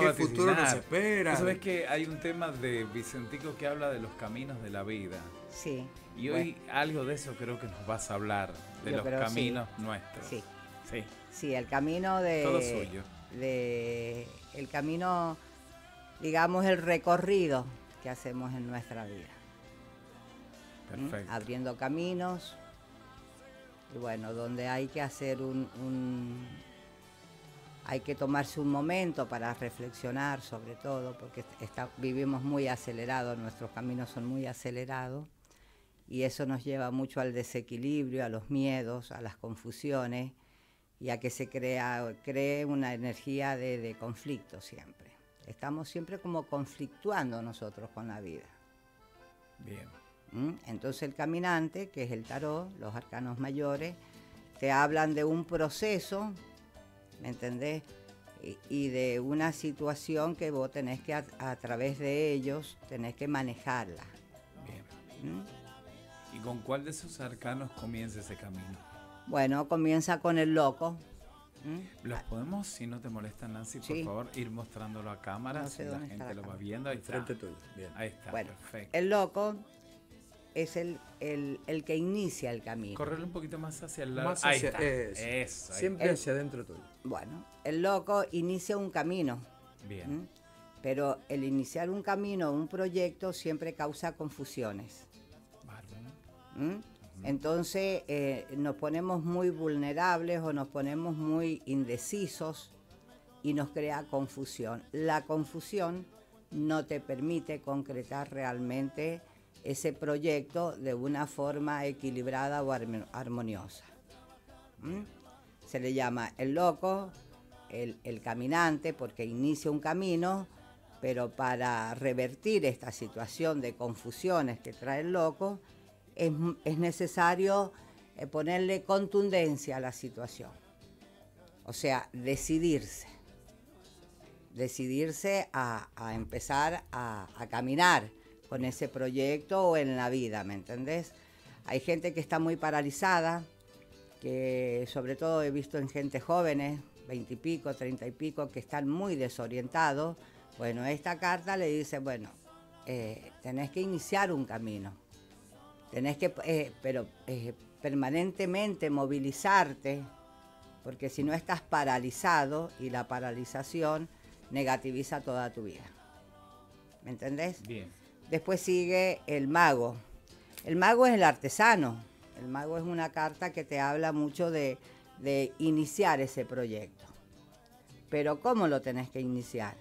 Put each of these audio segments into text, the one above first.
¿Qué futuro nos espera? Sabes que hay un tema de Vicentico que habla de los caminos de la vida. Sí. Y hoy algo de eso creo que nos vas a hablar, de los caminos nuestros. Sí. Sí. el camino de. Todo suyo. De, el camino, digamos, el recorrido que hacemos en nuestra vida. ¿Mm? Perfecto. Abriendo caminos. Y bueno, donde hay que hacer un hay que tomarse un momento para reflexionar sobre todo, porque vivimos muy acelerados, nuestros caminos son muy acelerados, y eso nos lleva mucho al desequilibrio, a los miedos, a las confusiones, y a que se crea, cree una energía de, conflicto siempre. Estamos siempre como conflictuando nosotros con la vida. Bien. ¿Mm? Entonces el caminante, que es el tarot, los arcanos mayores, te hablan de un proceso ¿me entendés? Y, de una situación que vos tenés que, a, través de ellos, tenés que manejarla. Bien. ¿Mm? ¿Y con cuál de sus arcanos comienza ese camino? Bueno, comienza con el loco. ¿Mm? ¿Los podemos, si no te molesta Nancy, por favor, ir mostrándolo a cámara? si la gente lo va viendo. Ahí está. Frente tuyo. Bien. Ahí está, perfecto. El loco es el, el, que inicia el camino. Correrle un poquito más hacia el lado. ahí está. Siempre hacia adentro tuyo. Bueno, el loco inicia un camino. Bien. ¿Mm? Pero el iniciar un camino, un proyecto, siempre causa confusiones. ¿Mm? Entonces eh, nos ponemos muy vulnerables o nos ponemos muy indecisos y nos crea confusión. La confusión no te permite concretar realmente ese proyecto de una forma equilibrada o armoniosa. Se le llama el loco, el, caminante, porque inicia un camino, pero para revertir esta situación de confusiones que trae el loco, es, necesario eh, ponerle contundencia a la situación. O sea, decidirse. Decidirse a, empezar a, caminar, con ese proyecto o en la vida, ¿me entendés? Hay gente que está muy paralizada, que sobre todo he visto en gente jóvenes, veintipico, treinta y pico, que están muy desorientados. Bueno, esta carta le dice, bueno, eh, tenés que iniciar un camino, tenés que, eh, pero eh, permanentemente movilizarte, porque si no estás paralizado y la paralización negativiza toda tu vida. ¿Me entendés? Bien. Después sigue el mago. El mago es el artesano. El mago es una carta que te habla mucho de, iniciar ese proyecto. Pero ¿cómo lo tenés que iniciar?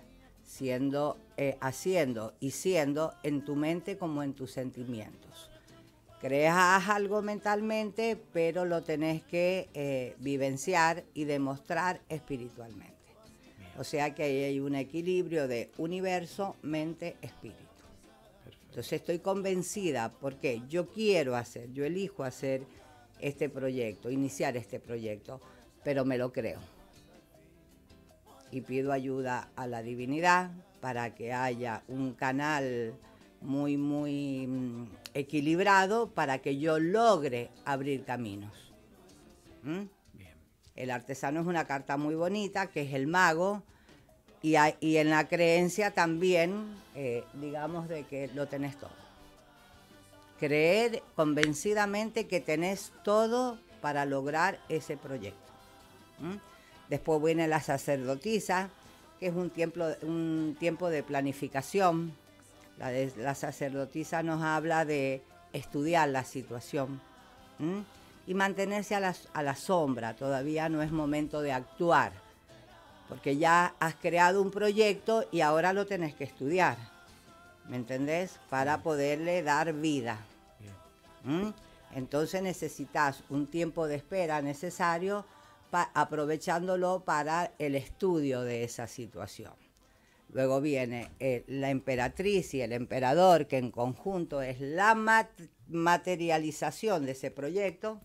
Siendo, eh, haciendo y siendo en tu mente como en tus sentimientos. Creas algo mentalmente, pero lo tenés que eh, vivenciar y demostrar espiritualmente. O sea que ahí hay un equilibrio de universo, mente, espíritu. Entonces estoy convencida porque yo quiero hacer, yo elijo hacer este proyecto, iniciar este proyecto, pero me lo creo. Y pido ayuda a la divinidad para que haya un canal muy, muy mm, equilibrado para que yo logre abrir caminos. ¿Mm? El artesano es una carta muy bonita, que es el mago, y, en la creencia también, eh, digamos, de que lo tenés todo. Creer convencidamente que tenés todo para lograr ese proyecto. Después viene la sacerdotisa, que es un tiempo, un tiempo de planificación. La, sacerdotisa nos habla de estudiar la situación y mantenerse a la, a la sombra. Todavía no es momento de actuar porque ya has creado un proyecto y ahora lo tenés que estudiar, ¿me entendés? Para poderle dar vida. ¿Mm? Entonces necesitas un tiempo de espera necesario aprovechándolo para el estudio de esa situación. Luego viene eh, la emperatriz y el emperador, que en conjunto es la materialización de ese proyecto.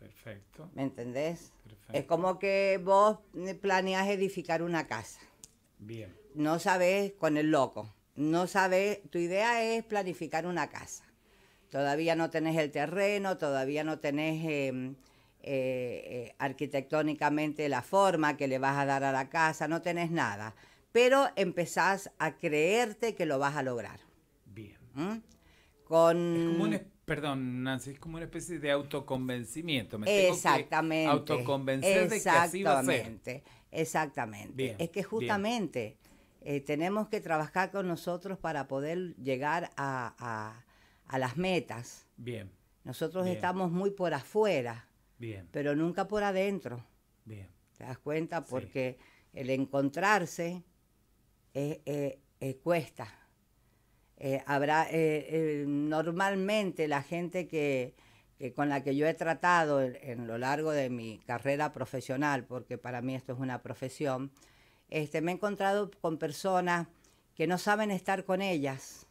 Perfecto. ¿Me entendés? Es como que vos eh, planeas edificar una casa. Bien. No sabes con el loco. No sabes, tu idea es planificar una casa. Todavía no tenés el terreno, todavía no tenés em, eh, eh, arquitectónicamente la forma que le vas a dar a la casa, no tenés nada. Pero empezás a creerte que lo vas a lograr. Bien. ¿Mm? Con... Es como Perdón, Nancy, es como una especie de autoconvencimiento. Me exactamente. Tengo que autoconvencer de que así va a ser. Exactamente. es que justamente eh, tenemos que trabajar con nosotros para poder llegar a, las metas. Bien. Nosotros estamos muy por afuera. Bien. Pero nunca por adentro. Bien. ¿Te das cuenta? Porque el encontrarse eh, eh, eh cuesta. Eh, habrá, eh, eh, normalmente la gente que, con la que yo he tratado en, lo largo de mi carrera profesional, porque para mí esto es una profesión, este, me he encontrado con personas que no saben estar con ellas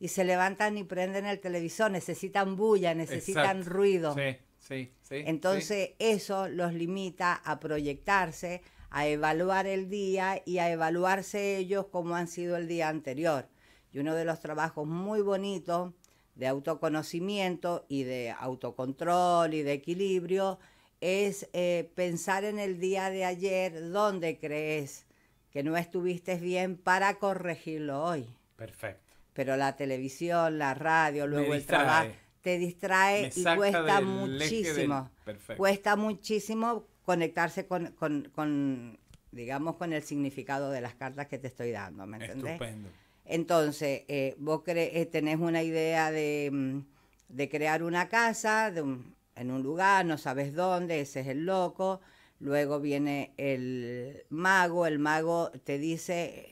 y se levantan y prenden el televisor, necesitan bulla, necesitan ruido. Sí, Entonces eso los limita a proyectarse, a evaluar el día y a evaluarse ellos como han sido el día anterior. Y uno de los trabajos muy bonitos de autoconocimiento y de autocontrol y de equilibrio es eh, pensar en el día de ayer dónde crees que no estuviste bien para corregirlo hoy. Perfecto. Pero la televisión, la radio, luego el trabajo te distrae y cuesta muchísimo. Cuesta muchísimo conectarse con, digamos, con el significado de las cartas que te estoy dando, ¿me Estupendo. Entonces, eh, vos eh, tenés una idea de, mm, crear una casa en un lugar, no sabes dónde, ese es el loco. Luego viene el mago, el mago te dice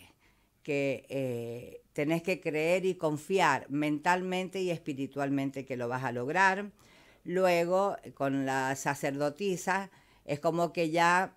que eh, tenés que creer y confiar mentalmente y espiritualmente que lo vas a lograr. Luego, con la sacerdotisa, es como que ya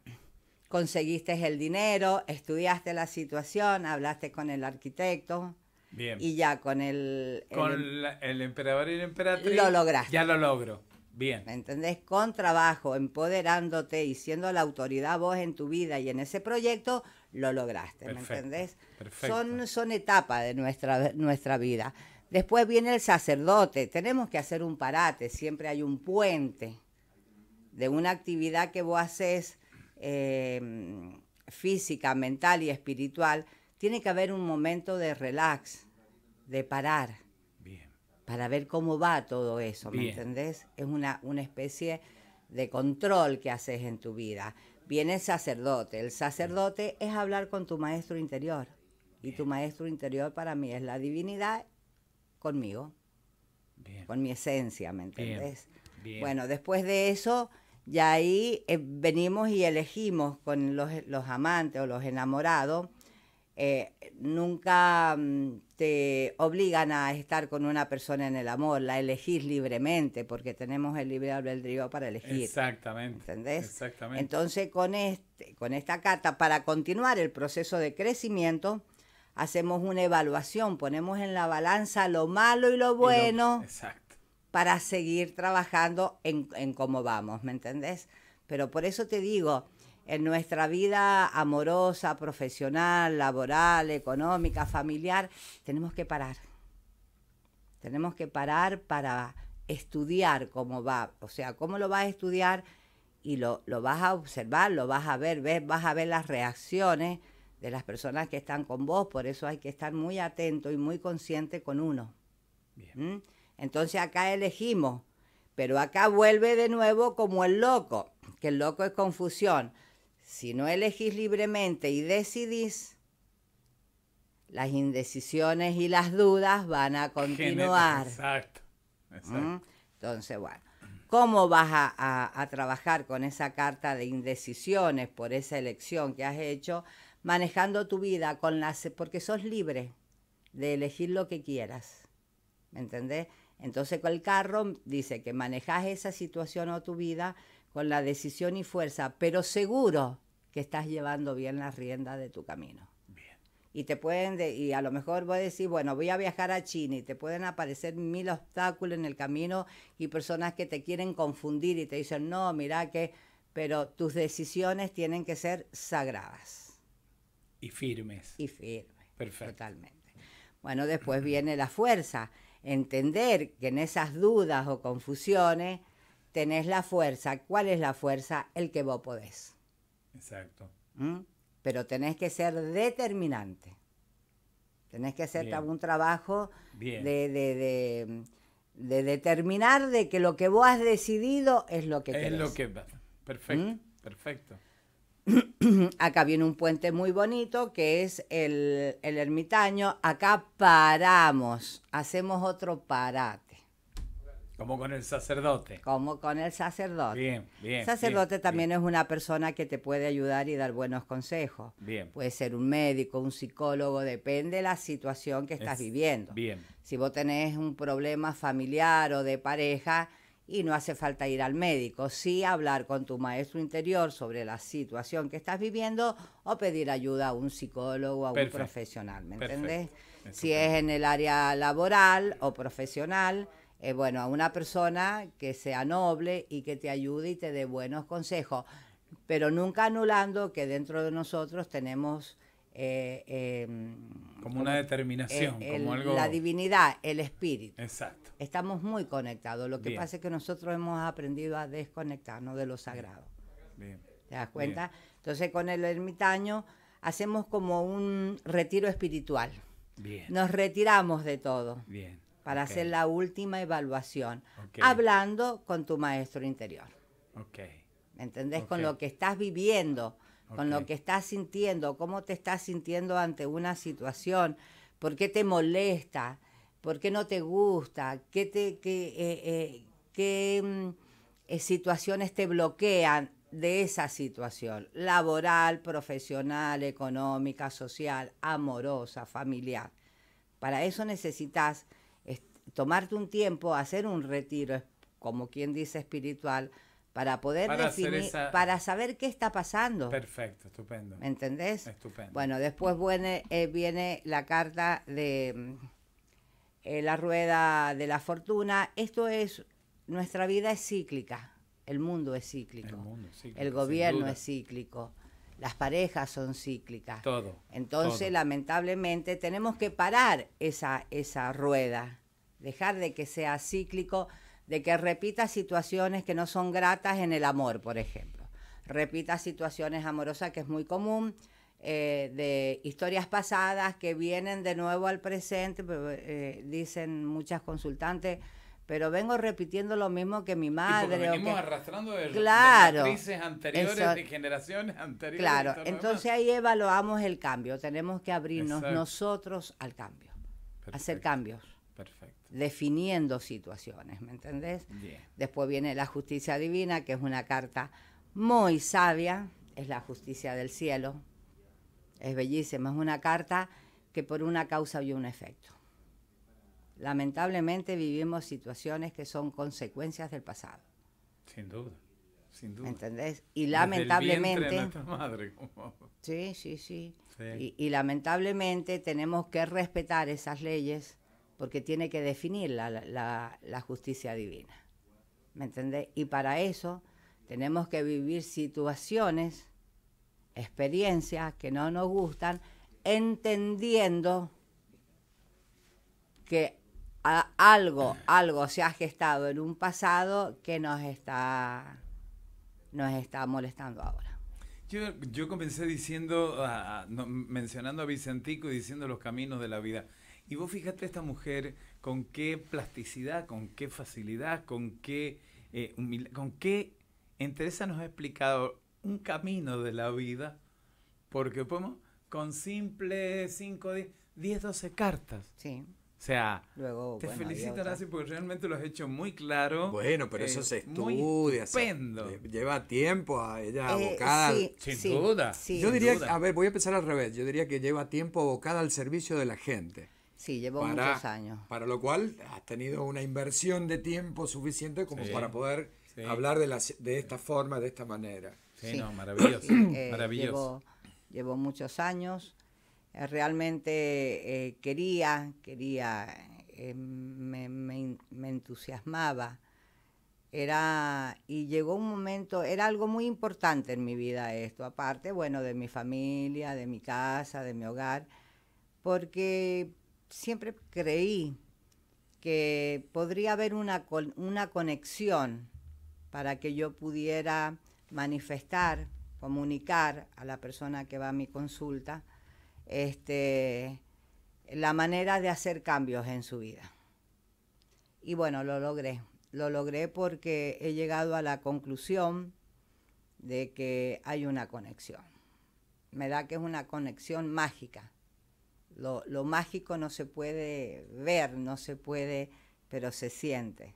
conseguiste el dinero, estudiaste la situación, hablaste con el arquitecto. Bien. Y ya con el... Con el, el emperador y la emperatriz. Lo lograste. Ya lo logro. Bien. ¿Me entendés? Con trabajo, empoderándote y siendo la autoridad vos en tu vida y en ese proyecto, lo lograste. ¿Me entendés? Son, son etapas de nuestra, nuestra vida. Después viene el sacerdote. Tenemos que hacer un parate. Siempre hay un puente de una actividad que vos haces Em, física, mental y espiritual, tiene que haber un momento de relax, de parar, para ver cómo va todo eso, ¿me entendés? Es una, una especie de control que haces en tu vida. Viene el sacerdote, el sacerdote es hablar con tu maestro interior, y tu maestro interior para mí es la divinidad conmigo, con mi esencia, ¿me entendés? Bueno, después de eso y ahí eh, venimos y elegimos con los, amantes o los enamorados. Eh, nunca mm, te obligan a estar con una persona en el amor, la elegís libremente, porque tenemos el libre albedrío para elegir. Exactamente. ¿Entendés? Exactamente. Entonces, con, este, con esta carta, para continuar el proceso de crecimiento, hacemos una evaluación, ponemos en la balanza lo malo y lo bueno. exacto para seguir trabajando en, cómo vamos, ¿me entendés? Pero por eso te digo, en nuestra vida amorosa, profesional, laboral, económica, familiar, tenemos que parar. Tenemos que parar para estudiar cómo va, o sea, cómo lo vas a estudiar y lo, vas a observar, lo vas a ver, ves, vas a ver las reacciones de las personas que están con vos, por eso hay que estar muy atento y muy consciente con uno. Bien. ¿Mm? Entonces acá elegimos, pero acá vuelve de nuevo como el loco, que el loco es confusión. Si no elegís libremente y decidís, las indecisiones y las dudas van a continuar. Exacto. exacto. ¿Mm? Entonces, bueno, ¿cómo vas a, a, trabajar con esa carta de indecisiones por esa elección que has hecho? Manejando tu vida con las... porque sos libre de elegir lo que quieras. ¿Me entendés? Entonces con el carro dice que manejas esa situación o tu vida con la decisión y fuerza, pero seguro que estás llevando bien las riendas de tu camino. Bien. Y te pueden, y a lo mejor voy a decir bueno, voy a viajar a China y te pueden aparecer mil obstáculos en el camino y personas que te quieren confundir y te dicen, no, mira que, pero tus decisiones tienen que ser sagradas. Y firmes. Y firmes. Perfecto. Totalmente. Bueno, después viene la fuerza entender que en esas dudas o confusiones tenés la fuerza. ¿Cuál es la fuerza? El que vos podés. Exacto. ¿Mm? Pero tenés que ser determinante. Tenés que hacer un trabajo De, de, de, determinar de que lo que vos has decidido es lo que es Es lo que... Perfecto, ¿Mm? perfecto. acá viene un puente muy bonito que es el, ermitaño. Acá paramos, hacemos otro parate. Como con el sacerdote. Como con el sacerdote. Bien, El sacerdote también es una persona que te puede ayudar y dar buenos consejos. Bien. Puede ser un médico, un psicólogo, depende de la situación que estás viviendo. Si vos tenés un problema familiar o de pareja, y no hace falta ir al médico, sí hablar con tu maestro interior sobre la situación que estás viviendo o pedir ayuda a un psicólogo, o a un profesional, ¿me entendés? si es en el área laboral o profesional, eh, bueno, a una persona que sea noble y que te ayude y te dé buenos consejos, pero nunca anulando que dentro de nosotros tenemos eh, em, como, una determinación, como algo... La divinidad, el espíritu. Exacto. Estamos muy conectados. Lo que pasa es que nosotros hemos aprendido a desconectarnos de lo sagrado. ¿Te das cuenta? Entonces con el ermitaño hacemos como un retiro espiritual. Bien. Nos retiramos de todo. Bien. Para hacer la última evaluación. Hablando con tu maestro interior. Ok. ¿Me entendés? Con lo que estás viviendo con lo que estás sintiendo, cómo te estás sintiendo ante una situación, por qué te molesta, por qué no te gusta, qué, eh, eh, mm, eh, situaciones te bloquean de esa situación, laboral, profesional, económica, social, amorosa, familiar. Para eso necesitas tomarte un tiempo, hacer un retiro, como quien dice espiritual, para poder definir, para saber qué está pasando. Perfecto, estupendo. entendés? Estupendo. Bueno, después viene, eh, viene la carta de mm, eh, la rueda de la fortuna. Esto es, nuestra vida es cíclica, el mundo es cíclico, el, gobierno es cíclico. Las parejas son cíclicas. Todo. Entonces, lamentablemente, tenemos que parar esa, esa rueda, dejar de que sea cíclico, de que repita situaciones que no son gratas en el amor, por ejemplo. Repita situaciones amorosas que es muy común, eh, de historias pasadas que vienen de nuevo al presente, eh, dicen muchas consultantes, pero vengo repitiendo lo mismo que mi madre. arrastrando de, claro, anteriores, de generaciones anteriores. Claro, entonces ahí evaluamos el cambio. Tenemos que abrirnos nosotros al cambio, hacer cambios. Perfecto definiendo situaciones, ¿me entendés? Después viene la justicia divina, que es una carta muy sabia, es la justicia del cielo, es bellísima, es una carta que por una causa y un efecto. Lamentablemente vivimos situaciones que son consecuencias del pasado. Sin duda, sin duda. ¿Entendés? Y lamentablemente... Sí, sí, sí. y lamentablemente tenemos que respetar esas leyes porque tiene que definir la, justicia divina. ¿Me entendés? Y para eso tenemos que vivir situaciones, experiencias que no nos gustan, entendiendo que algo, algo se ha gestado en un pasado que nos está, nos está molestando ahora. Yo, comencé diciendo, mencionando a Vicentico y diciendo los caminos de la vida. Y vos fíjate esta mujer con qué plasticidad, con qué facilidad, con qué, eh, con qué entereza nos ha explicado un camino de la vida, porque podemos con simples 5, 10, 12 cartas. Sí. O sea, te felicito, Nancy, porque realmente lo has hecho muy claro. Bueno, pero eso se estudia. Estupendo. lleva tiempo a ella eh, abocada. sin duda. yo diría, a ver, voy a empezar al revés. Yo diría que lleva tiempo abocada al servicio de la gente. Sí, llevo muchos años. Para lo cual has tenido una inversión de tiempo suficiente como para poder hablar de, la, de esta forma, de esta manera. Sí, no, maravilloso. Eh, maravilloso. Llevo, muchos años. Eh, realmente eh, quería, quería, me, me, me entusiasmaba. Era, y llegó un momento, era algo muy importante en mi vida esto, aparte, bueno, de mi familia, de mi casa, de mi hogar, porque siempre creí que podría haber una, conexión para que yo pudiera manifestar, comunicar a la persona que va a mi consulta este, la manera de hacer cambios en su vida. Y bueno, lo logré. Lo logré porque he llegado a la conclusión de que hay una conexión. Me da que es una conexión mágica lo, mágico no se puede ver, no se puede, pero se siente.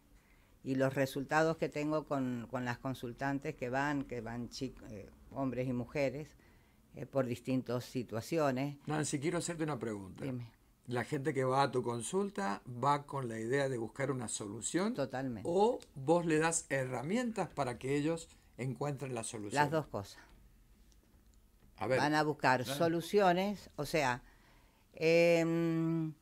Y los resultados que tengo con, las consultantes que van, que van eh, hombres y mujeres, eh, por distintas situaciones. Nancy, quiero hacerte una pregunta. Dime. La gente que va a tu consulta va con la idea de buscar una solución. Totalmente. O vos le das herramientas para que ellos encuentren la solución. Las dos cosas. Van a buscar soluciones, o sea, Em,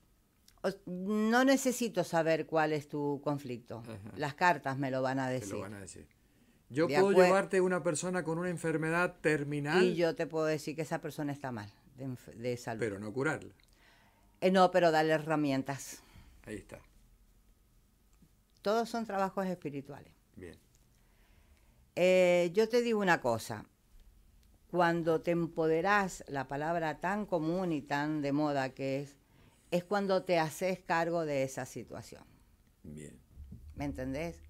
no necesito saber cuál es tu conflicto. Las cartas me lo van a decir. Yo puedo llevarte una persona con una enfermedad terminal. Y yo te puedo decir que esa persona está mal de, salud. Pero no curarla. Eh, no, pero darle herramientas. Ahí está. Todos son trabajos espirituales. Bien. Eh, yo te digo una cosa cuando te empoderás, la palabra tan común y tan de moda que es, es cuando te haces cargo de esa situación. Bien. ¿Me entendés?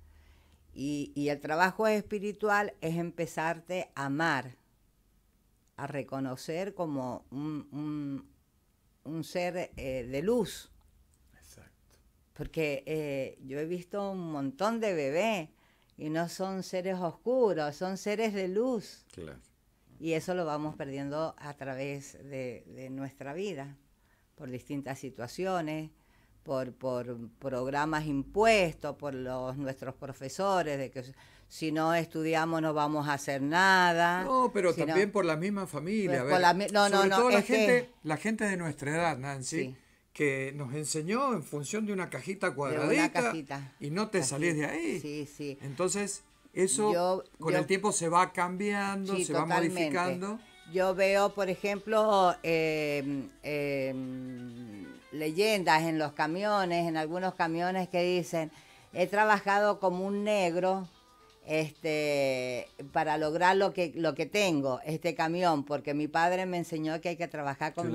Y, el trabajo espiritual es empezarte a amar, a reconocer como un, ser eh, de luz. Exacto. Porque eh, yo he visto un montón de bebés y no son seres oscuros, son seres de luz. Claro y eso lo vamos perdiendo a través de, nuestra vida, por distintas situaciones, por, programas impuestos, por los, nuestros profesores, de que si no estudiamos no vamos a hacer nada. No, pero también por la misma familia. Pues no, no, sobre no, la gente, de nuestra edad, Nancy. que nos enseñó en función de una cajita cuadradita y no te salís de ahí. Sí, sí. Entonces, eso con el tiempo se va cambiando, se va modificando. Yo veo, por ejemplo, em, em, leyendas en los camiones, en algunos camiones que dicen, he trabajado como un negro este, para lograr lo que, lo que tengo, este camión, porque mi padre me enseñó que hay que trabajar como,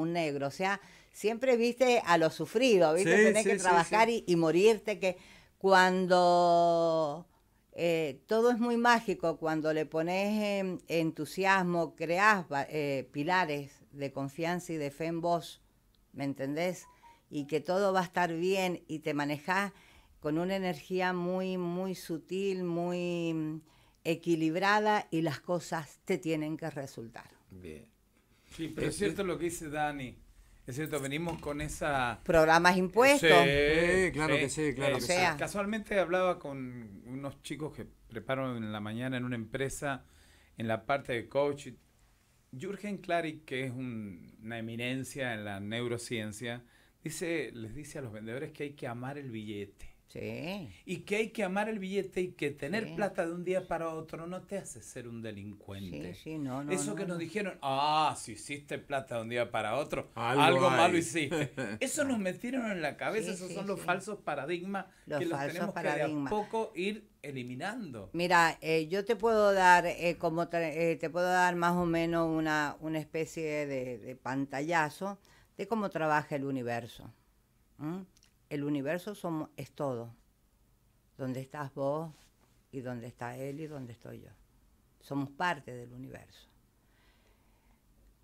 un, negro. O sea, siempre viste a lo sufrido, viste, tienes que trabajar y morirte, que cuando eh, todo es muy mágico cuando le pones em, entusiasmo, creas eh, pilares de confianza y de fe en vos, ¿me entendés? Y que todo va a estar bien y te manejas con una energía muy, muy sutil, muy mm, equilibrada y las cosas te tienen que resultar. Bien. Sí, pero es cierto lo que dice Dani. Es cierto, venimos con esa... Programas impuestos. Sí, claro que sí, claro eh, que sea. Casualmente hablaba con unos chicos que preparan en la mañana en una empresa en la parte de coach. Jürgen Klarik, que es una eminencia en la neurociencia, dice, les dice a los vendedores que hay que amar el billete. Sí. Y que hay que amar el billete y que tener plata de un día para otro no te hace ser un delincuente. Sí, Eso que nos dijeron, ah, si hiciste plata de un día para otro, algo, malo hiciste. Eso nos metieron en la cabeza, esos son los falsos paradigmas que los tenemos que de poco ir eliminando. Mira, eh, yo te puedo dar eh, como eh, te puedo dar más o menos una, una especie de, pantallazo de cómo trabaja el universo el universo somos, es todo. Donde estás vos y donde está él y donde estoy yo. Somos parte del universo.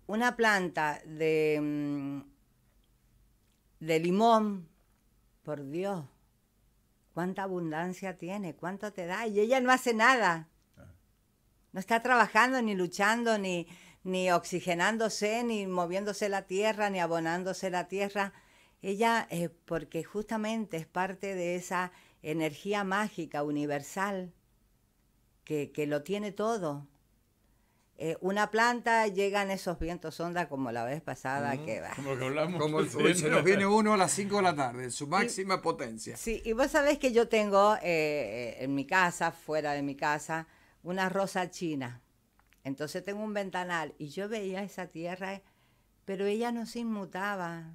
Una planta de, mm, de limón, por Dios, cuánta abundancia tiene, cuánto te da. Y ella no hace nada. Ah. No está trabajando, ni luchando, ni, ni oxigenándose, ni moviéndose la tierra, ni abonándose la tierra ella, es eh, porque justamente es parte de esa energía mágica universal que, lo tiene todo. Eh, una planta llegan esos vientos onda como la vez pasada que va. Como que hablamos. se nos viene uno a las 5 de la tarde, su máxima potencia. Sí, y vos sabés que yo tengo eh, en mi casa, fuera de mi casa, una rosa china. Entonces tengo un ventanal y yo veía esa tierra, pero ella no se inmutaba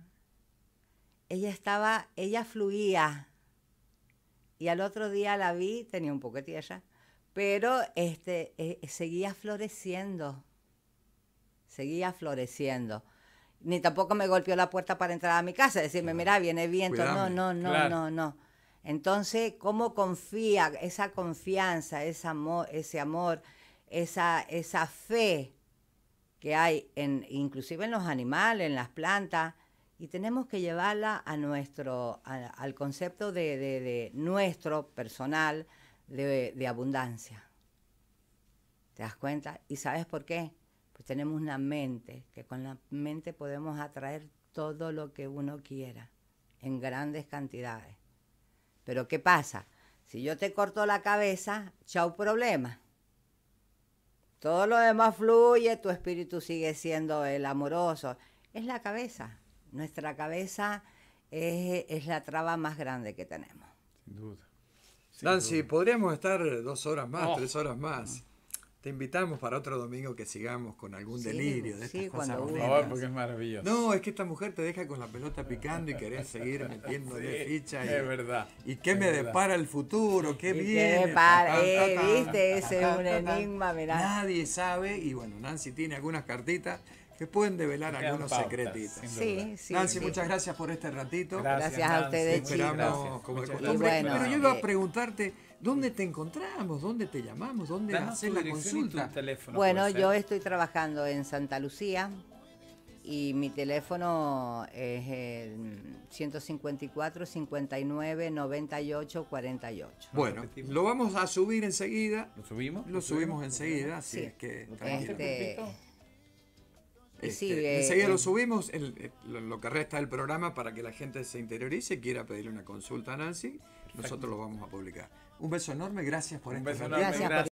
ella estaba, ella fluía. Y al otro día la vi, tenía un poco de tierra, pero este, eh, seguía floreciendo. Seguía floreciendo. Ni tampoco me golpeó la puerta para entrar a mi casa, decirme, mira, viene viento. No, no, no, no, no. Entonces, ¿cómo confía esa confianza, ese amor, ese amor esa, fe que hay, en, inclusive en los animales, en las plantas? y tenemos que llevarla a nuestro, al concepto de, nuestro personal de, abundancia. ¿Te das cuenta? ¿Y sabes por qué? Pues tenemos una mente, que con la mente podemos atraer todo lo que uno quiera, en grandes cantidades. Pero ¿qué pasa? Si yo te corto la cabeza, chau problema. Todo lo demás fluye, tu espíritu sigue siendo el amoroso. Es la cabeza. Nuestra cabeza es, la traba más grande que tenemos. Sin duda. Nancy, podríamos estar dos horas más, oh. tres horas más. Te invitamos para otro domingo que sigamos con algún delirio sí, cuando estas Por favor, porque es maravilloso. No, es que esta mujer te deja con la pelota picando y querés seguir metiendo fichas. es verdad. ¿Y qué me depara el futuro? ¿Qué viene? ¿Viste? Ese es un enigma, mirá. Nadie sabe. Y bueno, Nancy tiene algunas cartitas que pueden develar algunos secretitos. Sí, sí, Nancy, muchas gracias por este ratito. Gracias, a ustedes, Esperamos, como de costumbre. Pero yo iba a eh, preguntarte, ¿dónde te encontramos? ¿Dónde te llamamos? ¿Dónde haces la consulta? bueno, yo estoy trabajando en Santa Lucía y mi teléfono es el 154 59 98 48. Bueno, lo vamos a subir enseguida. ¿Lo subimos? Lo, subimos enseguida, así es que tranquilo. Este... este este, eh, lo eh. subimos, lo que resta del programa para que la gente se interiorice, quiera pedir una consulta a Nancy, nosotros lo vamos a publicar. Un beso enorme, gracias por estar gracias